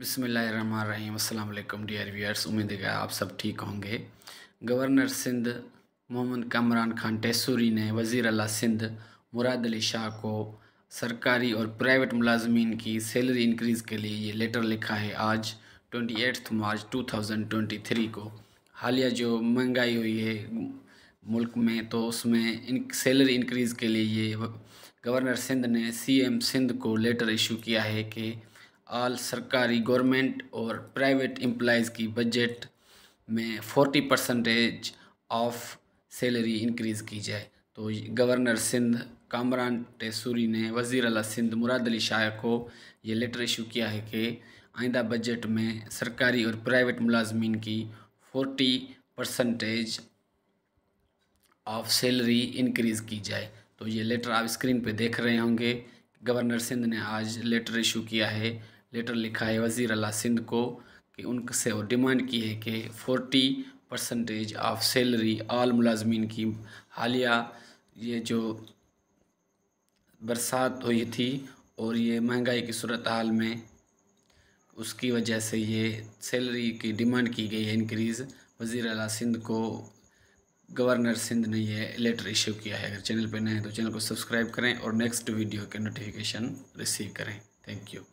बसमीम अल्लाम dear viewers उम्मीद है आप सब ठीक होंगे गवर्नर सिंध मोहम्मद कामरान खान टेसूरी ने वज़ी अला सिंध मुराद अली शाह को सरकारी और प्राइवेट मुलाजमीन की सैलरी इंक्रीज़ के लिए ये लेटर लिखा है आज twenty eighth March two thousand twenty three को हालिया जो महंगाई हुई है मुल्क में तो उसमें इन सैलरी इंक्रीज़ के लिए ये गवर्नर सिंध ने सी एम सिंध को लेटर इशू किया है कि आल सरकारी गवर्नमेंट और प्राइवेट एम्प्लॉज़ की बजट में forty percentage of salary increase की जाए तो गवर्नर सिंध कामरान टेसूरी ने वज़ी अला सिंध मुराद अली शाह को ये लेटर इशू किया है कि आइंदा बजट में सरकारी और प्राइवेट मुलाजमीन की forty percentage of salary increase की जाए तो ये लेटर आप स्क्रीन पे देख रहे होंगे गवर्नर सिंध ने आज लेटर इशू किया है लेटर लिखा है वज़ी अला सिंध को कि उनसे वो डिमांड की है कि forty percentage of salary all मुलाजमीन की हालिया ये जो बरसात हुई थी और ये महंगाई की सूरत हाल में उसकी वजह से ये सैलरी की डिमांड की गई है इनक्रीज़ वज़ी अला सिंध को गवर्नर सिंध ने यह लेटर इशू किया है अगर चैनल पर नए हैं तो चैनल को सब्सक्राइब करें और नेक्स्ट वीडियो के नोटिफिकेशन रिसीव करें थैंक यू